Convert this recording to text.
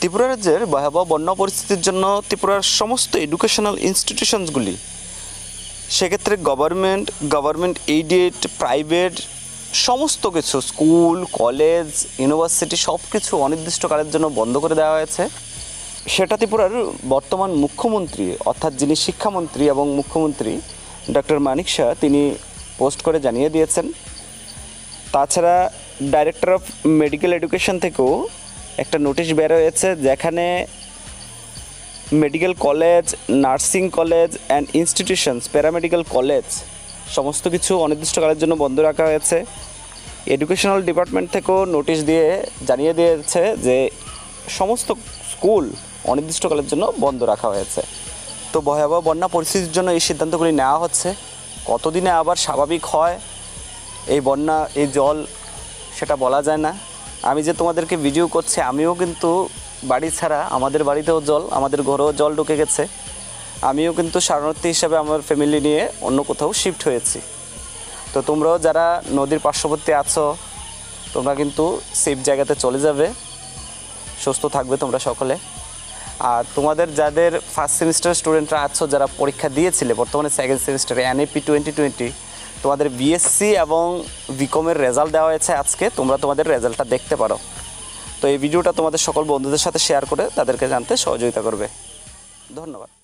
ত্রিপুরা রাজ্যের ভয়াবহ বন্যা পরিস্থিতির জন্য ত্রিপুরার সমস্ত এডুকেশনাল ইনস্টিটিউশনসগুলি সেক্ষেত্রে গভর্নমেন্ট গভর্নমেন্ট এইডেড প্রাইভেট সমস্ত কিছু স্কুল কলেজ ইউনিভার্সিটি সব কিছু অনির্দিষ্টকালের জন্য বন্ধ করে দেওয়া হয়েছে সেটা ত্রিপুরার বর্তমান মুখ্যমন্ত্রী অর্থাৎ যিনি শিক্ষামন্ত্রী এবং মুখ্যমন্ত্রী ডক্টর মানিক শাহ তিনি পোস্ট করে জানিয়ে দিয়েছেন তাছাড়া ডাইরেক্টর অফ মেডিকেল এডুকেশন থেকেও একটা নোটিশ বের হয়েছে যেখানে medical college nursing college and institutions paramedical college সমস্ত কিছু অনির্দিষ্টকালের জন্য বন্ধ রাখা হয়েছে এডুকেশনাল ডিপার্টমেন্ট থেকেও নোটিশ দিয়ে জানিয়ে দিয়েছে যে সমস্ত স্কুল অনির্দিষ্টকালের জন্য বন্ধ রাখা হয়েছে তো ভয়াবহ বন্যা পরিস্থিতির জন্য এই সিদ্ধান্তগুলি নেওয়া হচ্ছে কতদিনে আবার স্বাভাবিক হয় এই বন্যা এই জল সেটা বলা যায় না আমি যে তোমাদেরকে ভিডিও করছি আমিও কিন্তু বাড়ি ছাড়া আমাদের বাড়িতেও জল আমাদের ঘরেও জল ঢুকে গেছে আমিও কিন্তু শরণার্থী হিসাবে আমার ফ্যামিলি নিয়ে অন্য কোথাও শিফট হয়েছি তো তোমরাও যারা নদীর পার্শ্ববর্তী আছো তোমরা কিন্তু সেফ জায়গাতে চলে যাবে সুস্থ থাকবে তোমরা সকলে আর তোমাদের যাদের ফার্স্ট সেমিস্টার স্টুডেন্টরা আছো যারা পরীক্ষা দিয়েছিলে বর্তমানে সেকেন্ড সেমিস্টারে এনএপি টোয়েন্টি টোয়েন্টি তোমাদের বিএসসি এবং বিকমের রেজাল্ট দেওয়া হয়েছে আজকে তোমরা তোমাদের রেজাল্টটা দেখতে পারো তো এই ভিডিওটা তোমাদের সকল বন্ধুদের সাথে শেয়ার করে তাদেরকে জানতে সহযোগিতা করবে ধন্যবাদ